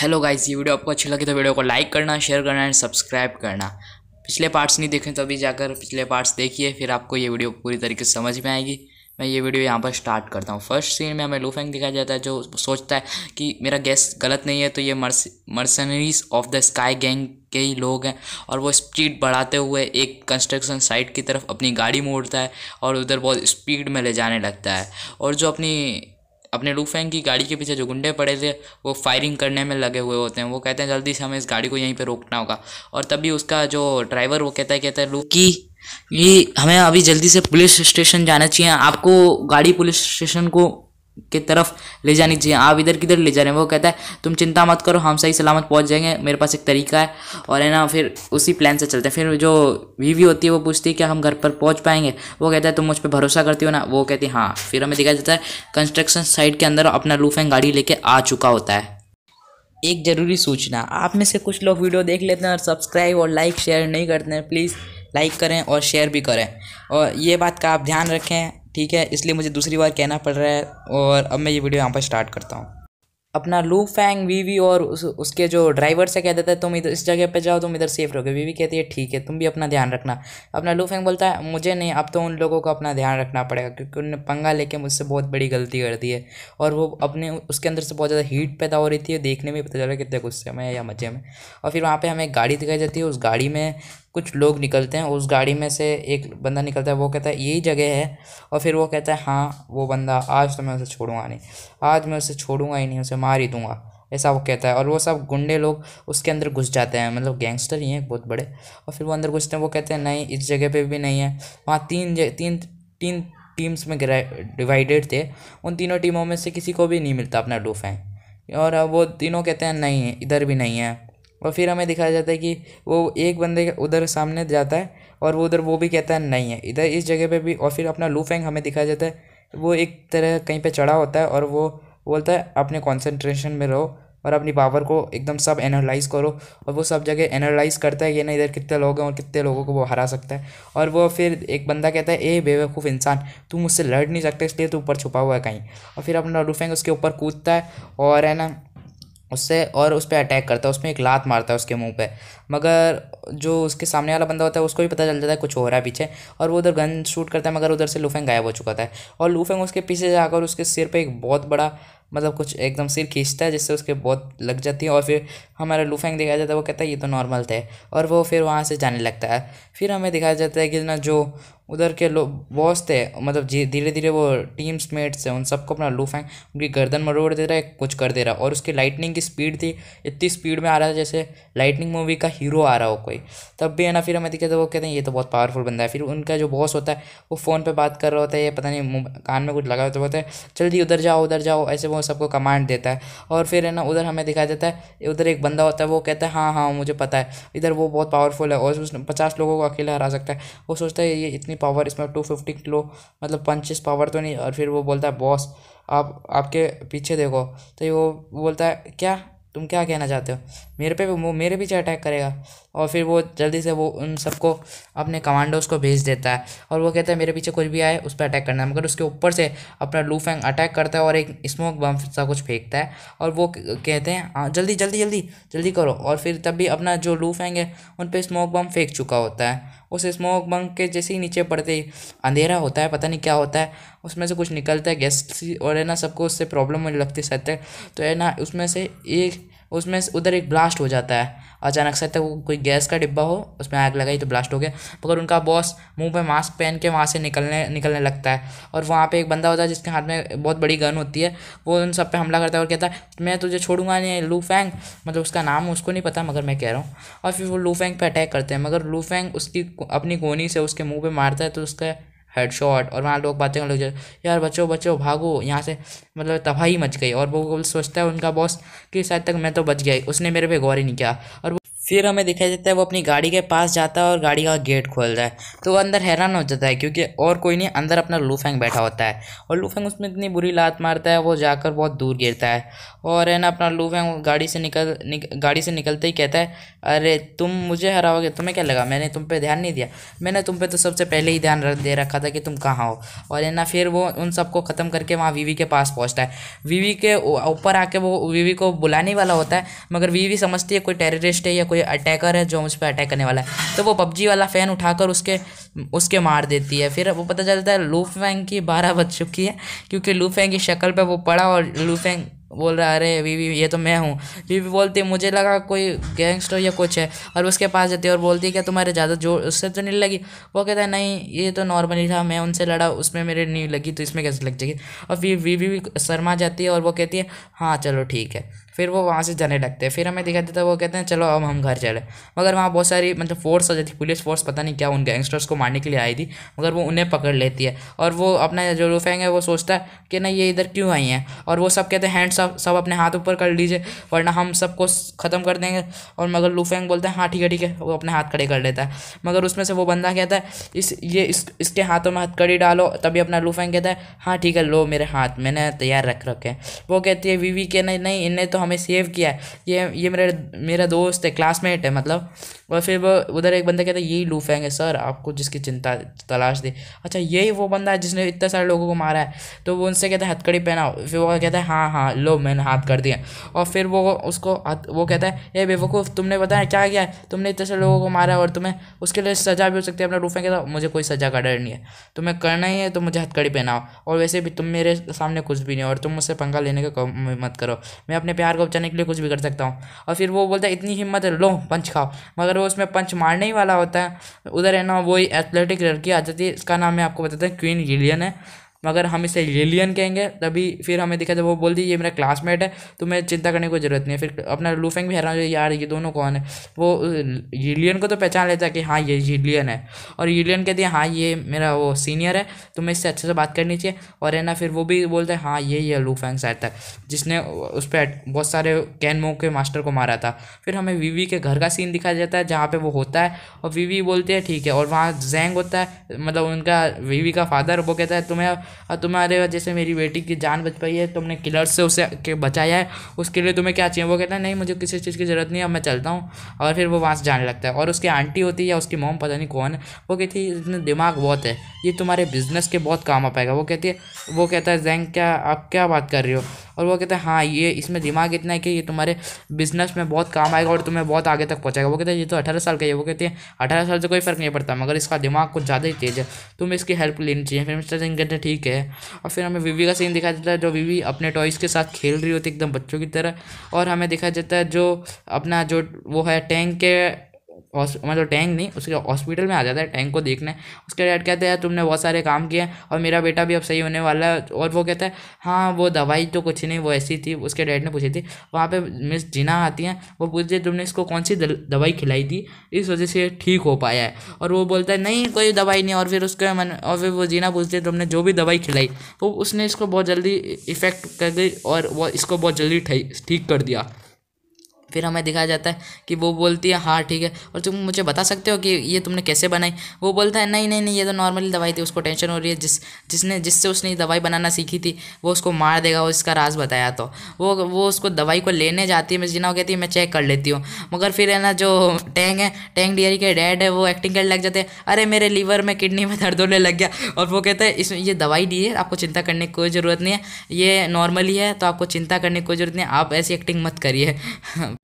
hello guys ये video आपको अच्छी लगी तो वीडियो को लाइक करना शेयर करना एंड सब्सक्राइब करना पिछले पार्ट्स नहीं देखें तो अभी जाकर पिछले पार्ट्स देखिए फिर आपको ये वीडियो पूरी तरीके से समझ में आएगी मैं ये वीडियो यहाँ पर स्टार्ट करता हूँ फर्स्ट सीन में हमें लूफेंग दिखाया जाता है जो सोचता है कि मेरा गैस गलत नहीं है तो ये mercenaries of the sky gang के ही लोग हैं और वो स्पीड बढ़ाते हुए एक कंस्ट्रक्शन साइट की तरफ अपनी गाड़ी मोड़ता है और उधर बहुत स्पीड में ले जाने लगता है और जो अपनी अपने रूफ फैंग की गाड़ी के पीछे जो गुंडे पड़े थे वो फायरिंग करने में लगे हुए होते हैं वो कहते हैं जल्दी से हमें इस गाड़ी को यहीं पर रोकना होगा और तभी उसका जो ड्राइवर वो कहता है कहता है लू की ये हमें अभी जल्दी से पुलिस स्टेशन जाना चाहिए आपको गाड़ी पुलिस स्टेशन को के तरफ ले जानी चाहिए आप इधर किधर ले जा रहे हैं वो कहता है तुम चिंता मत करो हम सही सलामत पहुंच जाएंगे मेरे पास एक तरीका है और है ना फिर उसी प्लान से चलते हैं फिर जो वीवी होती है वो पूछती है क्या हम घर पर पहुंच पाएंगे वो कहता है तुम मुझ पर भरोसा करती हो ना वो कहती है हाँ फिर हमें दिखाया जाता है कंस्ट्रक्शन साइट के अंदर अपना एंड गाड़ी लेके आ चुका होता है एक ज़रूरी सूचना आप में से कुछ लोग वीडियो देख लेते हैं और सब्सक्राइब और लाइक शेयर नहीं करते हैं प्लीज़ लाइक करें और शेयर भी करें और ये बात का आप ध्यान रखें ठीक है इसलिए मुझे दूसरी बार कहना पड़ रहा है और अब मैं ये वीडियो यहाँ पर स्टार्ट करता हूँ अपना लू फैंग वीवी और उस, उसके जो ड्राइवर से कह देता है तुम इधर इस जगह पे जाओ तुम इधर सेफ रहोगे वीवी कहती है ठीक है तुम भी अपना ध्यान रखना अपना लू फैंग बोलता है मुझे नहीं अब तो उन लोगों को अपना ध्यान रखना पड़ेगा क्योंकि उनने पंगा लेके मुझसे बहुत बड़ी गलती कर दी है और वो अपने उसके अंदर से बहुत ज़्यादा हीट पैदा हो रही थी देखने में पता चल रहा है कितने गुस्से में या मजे में और फिर वहाँ पर हमें एक गाड़ी दिखाई जाती है उस गाड़ी में कुछ लोग निकलते हैं उस गाड़ी में से एक बंदा निकलता है वो कहता है यही जगह है और फिर वो कहता है हाँ वो बंदा आज तो मैं उसे छोड़ूंगा नहीं आज मैं उसे छोड़ूंगा ही नहीं उसे मार ही दूंगा ऐसा वो कहता है और वो सब गुंडे लोग उसके अंदर घुस जाते हैं मतलब गैंगस्टर ही हैं बहुत बड़े और फिर वो अंदर घुसते हैं वो कहते हैं नहीं इस जगह पर भी नहीं है वहाँ तीन तीन तीन टीम्स में डिवाइडेड थे उन तीनों टीमों में से किसी को भी नहीं मिलता अपना डोफें और वो तीनों कहते हैं नहीं इधर भी नहीं है और फिर हमें दिखाया जाता है कि वो एक बंदे उधर सामने जाता है और वो उधर वो भी कहता है नहीं है इधर इस जगह पे भी और फिर अपना लू फेंग हमें दिखाया जाता है वो एक तरह कहीं पे चढ़ा होता है और वो बोलता है अपने कंसंट्रेशन में रहो और अपनी पावर को एकदम सब एनालाइज़ करो और वो सब जगह एनालाइज़ करता है कि ना इधर कितने लोग हैं और कितने लोगों को वो हरा सकता है और वो फिर एक बंदा कहता है ए बेवकूफ़ इंसान तू मुझसे लड़ नहीं सकता इसलिए तू ऊपर छुपा हुआ है कहीं और फिर अपना लूफेंग उसके ऊपर कूदता है और है ना उससे और उस पर अटैक करता है उसमें एक लात मारता है उसके मुंह पे मगर जो उसके सामने वाला बंदा होता है उसको भी पता चल जाता है कुछ हो रहा है पीछे और वो उधर गन शूट करता है मगर उधर से लूफेंग गायब हो चुका था और लूफेंग उसके पीछे जाकर उसके सिर पे एक बहुत बड़ा मतलब कुछ एकदम सिर खींचता है जिससे उसके बहुत लग जाती है और फिर हमारा लूफेंग दिखाया जाता है वो कहता है ये तो नॉर्मल थे और वो फिर वहाँ से जाने लगता है फिर हमें दिखाया जाता है कि ना जो उधर के लोग बॉस थे मतलब धीरे धीरे वो टीम्स मेट्स हैं उन सबको अपना लूफेंग उनकी गर्दन मरोड़ दे रहा है कुछ कर दे रहा है और उसकी लाइटनिंग की स्पीड थी इतनी स्पीड में आ रहा था जैसे लाइटनिंग मूवी का हीरो आ रहा हो कोई तब भी है ना फिर हमें दिखे तो वो कहते हैं ये तो बहुत पावरफुल बंदा है फिर उनका जो बॉस होता है वो फ़ोन पर बात कर रहा होता है ये पता नहीं कान में कुछ लगा होता है जल्दी उधर जाओ उधर जाओ ऐसे वो वो सबको कमांड देता है और फिर है ना उधर हमें दिखाया जाता है उधर एक बंदा होता है वो कहता है हाँ हाँ मुझे पता है इधर वो बहुत पावरफुल है और उसने पचास लोगों को अकेला हरा सकता है वो सोचता है ये इतनी पावर इसमें टू फिफ्टी किलो मतलब पंचिस पावर तो नहीं और फिर वो बोलता है बॉस आप आपके पीछे देखो तो वो बोलता है क्या तुम क्या कहना चाहते हो मेरे पे वो मेरे पीछे अटैक करेगा और फिर वो जल्दी से वो उन सबको अपने कमांडोज को भेज देता है और वो कहता है मेरे पीछे कुछ भी आए उस पर अटैक करना है मगर उसके ऊपर से अपना लूफेंग अटैक करता है और एक स्मोक बम सा कुछ फेंकता है और वो कहते हैं हाँ, जल्दी जल्दी जल्दी जल्दी करो और फिर तब भी अपना जो लूफेंग है उन पर स्मोक बम फेंक चुका होता है उस स्मोक बम के जैसे ही नीचे पड़ते ही अंधेरा होता है पता नहीं क्या होता है उसमें से कुछ निकलता है गैस और है ना सबको उससे प्रॉब्लम होने लगती है सत्य तो है ना उसमें से एक उसमें उधर एक ब्लास्ट हो जाता है अचानक से तक वो कोई गैस का डिब्बा हो उसमें आग लगाई तो ब्लास्ट हो गया मगर उनका बॉस मुंह पे मास्क पहन के वहाँ से निकलने निकलने लगता है और वहाँ पे एक बंदा होता है जिसके हाथ में बहुत बड़ी गन होती है वो उन सब पे हमला करता है और कहता है मैं तुझे छोड़ूंगा नहीं लू फेंग मतलब उसका नाम उसको नहीं पता मगर मैं कह रहा हूँ और फिर वो लू फेंग पर अटैक करते हैं मगर लू फेंग उसकी अपनी गोनी से उसके मुँह पर मारता है तो उसका हेड शॉट और वहाँ लोग बातें लोग यार बचो बचो भागो यहाँ से मतलब तबाही मच गई और वो सोचता है उनका बॉस कि शायद तक मैं तो बच गया उसने मेरे पे गौर ही नहीं किया और फिर हमें दिखाई देता है वो अपनी गाड़ी के पास जाता है और गाड़ी का गेट खोलता है तो वो अंदर हैरान हो जाता है क्योंकि और कोई नहीं अंदर अपना लूफेंग बैठा होता है और लूफेंग उसमें इतनी बुरी लात मारता है वो जाकर बहुत दूर गिरता है और है ना अपना लूफेंग गाड़ी से निकल निक, गाड़ी से निकलते ही कहता है अरे तुम मुझे हराओगे तुम्हें क्या लगा मैंने तुम पर ध्यान नहीं दिया मैंने तुम पर तो सबसे पहले ही ध्यान दे रखा था कि तुम कहाँ हो और है ना फिर वो उन सबको ख़त्म करके वहाँ वीवी के पास पहुँचता है वीवी के ऊपर आके वो वीवी को बुलाने वाला होता है मगर वीवी समझती है कोई टेररिस्ट है या कोई कोई अटैकर है जो मुझ पर अटैक करने वाला है तो वो पबजी वाला फ़ैन उठाकर उसके उसके मार देती है फिर वो पता चलता है लू फैंग की बारह बज चुकी है क्योंकि लू फैंग की शक्ल पर वो पड़ा और लू फैंग बोल रहा अरे वीवी ये तो मैं हूँ वीवी बोलती है मुझे लगा कोई गैंगस्टर या कुछ है और उसके पास जाती है और बोलती है क्या तुम्हारे ज़्यादा जोर उससे तो नहीं लगी वो कहता है नहीं ये तो नॉर्मल ही था मैं उनसे लड़ा उसमें मेरे नहीं लगी तो इसमें कैसे लग जाएगी और फिर वीवी भी शर्मा जाती है और वो कहती है हाँ चलो ठीक है फिर वो वहाँ से जाने लगते हैं फिर हमें दिखाते देता है वो कहते हैं चलो अब हम घर चले मगर वहाँ बहुत सारी मतलब फोर्स आ जाती पुलिस फोर्स पता नहीं क्या उन गैंगस्टर्स को मारने के लिए आई थी मगर वो उन्हें पकड़ लेती है और वो अपना जो रूफेंग है वो सोचता है कि ना ये इधर क्यों आई हैं और वो सब कहते हैं हैंड सब सब अपने हाथ ऊपर कर लीजिए वरना हम सबको ख़त्म कर देंगे और मगर लूफेंग बोलते हैं हाँ ठीक है ठीक है वो अपने हाथ खड़े कर लेता है मगर उसमें से वो बंदा कहता है इस ये इस इसके हाथों में हथकड़ी डालो तभी अपना लूफेंग कहता है हाँ ठीक है लो मेरे हाथ मैंने तैयार रख रखे हैं वो कहती है वीवी के नहीं नहीं इन्हें तो हमें सेव किया है ये ये मेरा मेरा दोस्त है क्लासमेट है मतलब और फिर वो उधर एक बंदा कहता है यही लू है सर आपको जिसकी चिंता तलाश दे अच्छा यही वो बंदा है जिसने इतने सारे लोगों को मारा है तो वो उनसे कहता है हथकड़ी पहनाओ फिर वो कहता है हाँ हाँ लो मैंने हाथ कर दिया और फिर वो उसको वो कहता है ये बेवकूफ़ तुमने बताया क्या किया है तुमने इतने सारे लोगों को मारा और तुम्हें उसके लिए सजा भी हो सकती है अपना लू कहता तो मुझे कोई सजा का डर नहीं है तुम्हें करना ही है तो मुझे हथकड़ी पहनाओ और वैसे भी तुम मेरे सामने कुछ भी नहीं हो और तुम मुझसे पंगा लेने का मत करो मैं अपने प्यार को बचाने के लिए कुछ भी कर सकता हूँ और फिर वो बोलता है इतनी हिम्मत है लो पंच खाओ मगर वो उसमें पंच मारने ही वाला होता है उधर है ना वही एथलेटिक लड़की आ जाती है इसका नाम मैं आपको बताता हूँ क्वीन गिलियन है मगर हम इसे लिलियन कहेंगे तभी फिर हमें दिखा जब वो बोल दी ये मेरा क्लासमेट है तो मैं चिंता करने की जरूरत नहीं है फिर अपना लूफेंग भी हैरान यार ये दोनों कौन है वो लिलियन को तो पहचान लेता है कि हाँ ये लिलियन है और लिलियन कहती है हाँ ये मेरा वो सीनियर है तो मैं इससे अच्छे से बात करनी चाहिए और है ना फिर वो भी बोलते हैं हाँ ये ये लूफेंग शायद तक जिसने उस पर बहुत सारे कैनमो के मास्टर को मारा था फिर हमें वीवी के घर का सीन दिखाया जाता है जहाँ पर वो होता है और वीवी बोलती है ठीक है और वहाँ जैंग होता है मतलब उनका वीवी का फादर वो कहता है तुम्हें और तुम्हारे वजह से मेरी बेटी की जान बच पाई है तुमने किलर से उसे के बचाया है उसके लिए तुम्हें क्या चाहिए वो कहता है नहीं मुझे किसी चीज़ की ज़रूरत नहीं है अब मैं चलता हूँ और फिर वो वहाँ से जाने लगता है और उसकी आंटी होती है या उसकी मोम पता नहीं कौन है वो कहती है इतना दिमाग बहुत है ये तुम्हारे बिजनेस के बहुत काम आ पाएगा वो कहती है वो कहता है जैंग क्या आप क्या बात कर रही हो और वो कहते हैं हाँ ये इसमें दिमाग इतना है कि ये तुम्हारे बिजनेस में बहुत काम आएगा और तुम्हें बहुत आगे तक पहुँचाएगा वो कहते हैं ये तो अठारह साल का है वो कहते हैं अठारह साल से कोई फ़र्क नहीं पड़ता मगर इसका दिमाग कुछ ज़्यादा ही तेज़ है तुम इसकी हेल्प लेनी चाहिए फिर मिस्टर सिंह कहते हैं ठीक है और फिर हमें विवी का सीन दिखाया जाता है जो विवी अपने टॉयज़ के साथ खेल रही होती है एकदम बच्चों की तरह और हमें दिखाया जाता है जो अपना जो वो है टैंक के मतलब टैंक नहीं उसके हॉस्पिटल में आ जाता है टैंक को देखने उसके डैड कहते हैं तुमने बहुत सारे काम किए और मेरा बेटा भी अब सही होने वाला है और वो कहता है हाँ वो दवाई तो कुछ नहीं वो ऐसी थी उसके डैड ने पूछी थी वहाँ पर मिस जीना आती हैं वो पूछती है तुमने इसको कौन सी दवाई खिलाई थी इस वजह से ठीक हो पाया है और वो बोलता है नहीं कोई दवाई नहीं और फिर उसके मन और फिर वो जीना पूछती है तुमने जो भी दवाई खिलाई वो तो उसने इसको बहुत जल्दी इफ़ेक्ट कर दी और वो इसको बहुत जल्दी ठीक कर दिया फिर हमें दिखाया जाता है कि वो बोलती है हाँ ठीक है और तुम मुझे बता सकते हो कि ये तुमने कैसे बनाई वो बोलता है नहीं नहीं नहीं ये तो नॉर्मली दवाई थी उसको टेंशन हो रही है जिस जिसने जिससे उसने दवाई बनाना सीखी थी वो उसको मार देगा वो इसका राज बताया तो वो वो उसको दवाई को लेने जाती है मिस जिना कहती है मैं चेक कर लेती हूँ मगर फिर है ना जो टैंग है टैंग डियरी के डैड है वो एक्टिंग करने लग जाते हैं अरे मेरे लीवर में किडनी में दर्द होने लग गया और वो कहते हैं इसमें ये दवाई दी है आपको चिंता करने की कोई ज़रूरत नहीं है ये नॉर्मली है तो आपको चिंता करने की कोई ज़रूरत नहीं आप ऐसी एक्टिंग मत करिए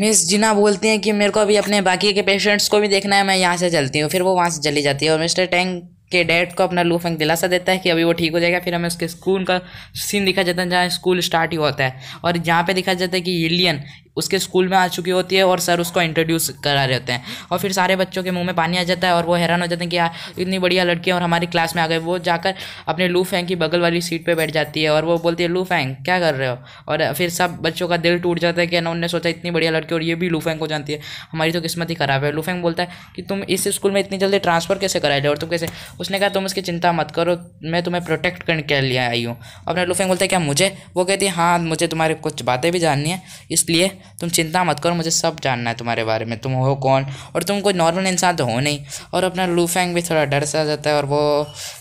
मिस जिना बोलती हैं कि मेरे को अभी अपने बाकी के पेशेंट्स को भी देखना है मैं यहाँ से चलती हूँ फिर वो वहाँ से चली जाती है और मिस्टर टैंक के डैड को अपना लूफंग दिलासा देता है कि अभी वो ठीक हो जाएगा फिर हमें उसके स्कूल का सीन दिखा जाता है जहाँ स्कूल स्टार्ट ही होता है और जहाँ पे दिखा जाता है कि एलियन उसके स्कूल में आ चुकी होती है और सर उसको इंट्रोड्यूस करा रहे होते हैं और फिर सारे बच्चों के मुंह में पानी आ जाता है और वो हैरान हो जाते हैं कि यार इतनी बढ़िया लड़की है और हमारी क्लास में आ गए वो जाकर अपने लू फेंग की बगल वाली सीट पर बैठ जाती है और वो बोलती है लू फेंग क्या कर रहे हो और फिर सब बच्चों का दिल टूट जाता है कि ना उन्होंने सोचा इतनी बढ़िया लड़की और ये भी लू फेंग को जानती है हमारी तो किस्मत ही ख़राब है लू फेंग बोलता है कि तुम इस स्कूल में इतनी जल्दी ट्रांसफ़र कैसे कराए और तुम कैसे उसने कहा तुम उसकी चिंता मत करो मैं तुम्हें प्रोटेक्ट करने के लिए आई हूँ अपने लू फेंग बोलता है क्या मुझे वो कहती है हाँ मुझे तुम्हारी कुछ बातें भी जाननी है इसलिए तुम चिंता मत करो मुझे सब जानना है तुम्हारे बारे में तुम हो कौन और तुम कोई नॉर्मल इंसान तो हो नहीं और अपना लूफेंग भी थोड़ा डर सा जाता है और वो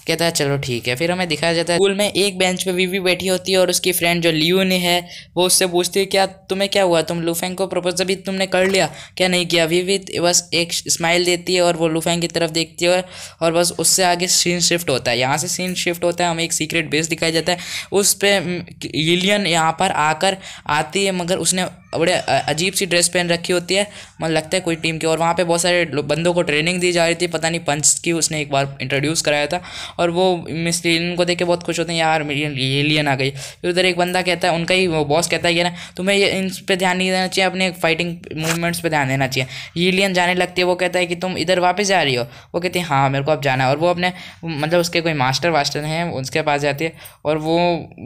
कहता है चलो ठीक है फिर हमें दिखाया जाता है स्कूल में एक बेंच पर वीवी बैठी होती है और उसकी फ्रेंड जो लियून है वो उससे पूछती है क्या तुम्हें क्या हुआ तुम लूफेंग को प्रपोज अभी तुमने कर लिया क्या नहीं किया वीवी बस एक स्माइल देती है और वो लूफेंग की तरफ देखती है और बस उससे आगे सीन शिफ्ट होता है यहाँ से सीन शिफ्ट होता है हमें एक सीक्रेट बेस दिखाया जाता है उस पर लिलियन यहाँ पर आकर आती है मगर उसने बड़े अजीब सी ड्रेस पहन रखी होती है मन लगता है कोई टीम की और वहाँ पे बहुत सारे बंदों को ट्रेनिंग दी जा रही थी पता नहीं पंच की उसने एक बार इंट्रोड्यूस कराया था और वो मिस लीलियन को देख के बहुत खुश होते हैं यार मेरी एलियन आ गई फिर उधर एक बंदा कहता है उनका ही वो बॉस कहता है कि ना तुम्हें ये इन पर ध्यान नहीं देना चाहिए अपने फाइटिंग मूवमेंट्स पर ध्यान देना चाहिए एलियन जाने लगती है वो कहता है कि तुम इधर वापस जा रही हो वो कहती है हाँ मेरे को अब जाना है और वो अपने मतलब उसके कोई मास्टर वास्टर हैं उसके पास जाती है और वो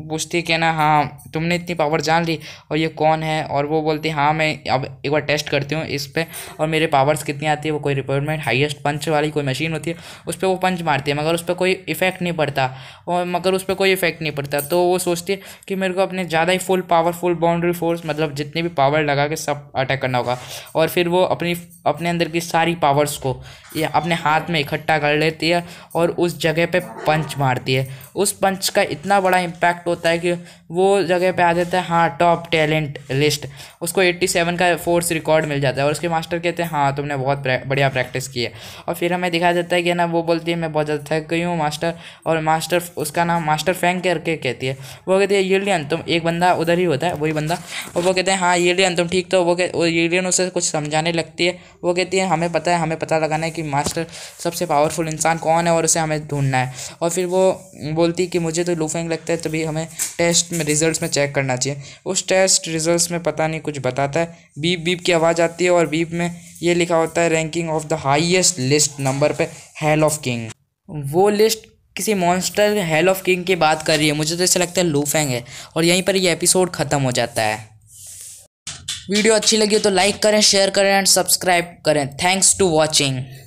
पूछती है कि ना हाँ तुमने इतनी पावर जान ली और ये कौन है और वो बोलती है हाँ मैं अब एक बार टेस्ट करती हूँ इस पर और मेरे पावर्स कितनी आती है वो कोई रिक्वायरमेंट हाइएस्ट पंच वाली कोई मशीन होती है उस पर वो पंच मारती है मगर उस पर कोई इफेक्ट नहीं पड़ता और मगर उस पर कोई इफेक्ट नहीं पड़ता तो वो सोचती है कि मेरे को अपने ज़्यादा ही फुल पावरफुल बाउंड्री फोर्स मतलब जितनी भी पावर लगा के सब अटैक करना होगा और फिर वो अपनी अपने अंदर की सारी पावर्स को या अपने हाथ में इकट्ठा कर लेती है और उस जगह पे पंच मारती है उस पंच का इतना बड़ा इम्पैक्ट होता है कि वो जगह पे आ जाता है हाँ टॉप टैलेंट लिस्ट उसको 87 का फोर्स रिकॉर्ड मिल जाता है और उसके मास्टर कहते हैं हाँ तुमने बहुत बढ़िया प्रैक्टिस की है और फिर हमें दिखा देता है कि ना वो बोलती है मैं बहुत ज़्यादा थक गई हूँ मास्टर और मास्टर उसका नाम मास्टर फैंक करके कहती है वो कहती है यूलियन तुम एक बंदा उधर ही होता है वही बंदा और वो कहते हैं हाँ यूलियन तुम ठीक तो वो यूलियन उसे कुछ समझाने लगती है वो कहती है हमें पता है हमें पता लगाना है कि मास्टर सबसे पावरफुल इंसान कौन है और उसे हमें ढूंढना है और फिर वो बोलती कि मुझे तो लूफेंग लगता है तभी हमें टेस्ट में में रिजल्ट्स में चेक करना चाहिए उस टेस्ट रिजल्ट्स में पता नहीं कुछ बताता है बीप बीप की आवाज़ आती है और बीप में ये लिखा होता है ranking of the highest list number पे हेल ऑफ किंग वो लिस्ट किसी मॉन्स्टर हेल ऑफ किंग की बात कर रही है मुझे तो ऐसा लगता है लूफेंग है और यहीं पर ये एपिसोड ख़त्म हो जाता है वीडियो अच्छी लगी तो लाइक करें शेयर करें एंड सब्सक्राइब करें थैंक्स टू वॉचिंग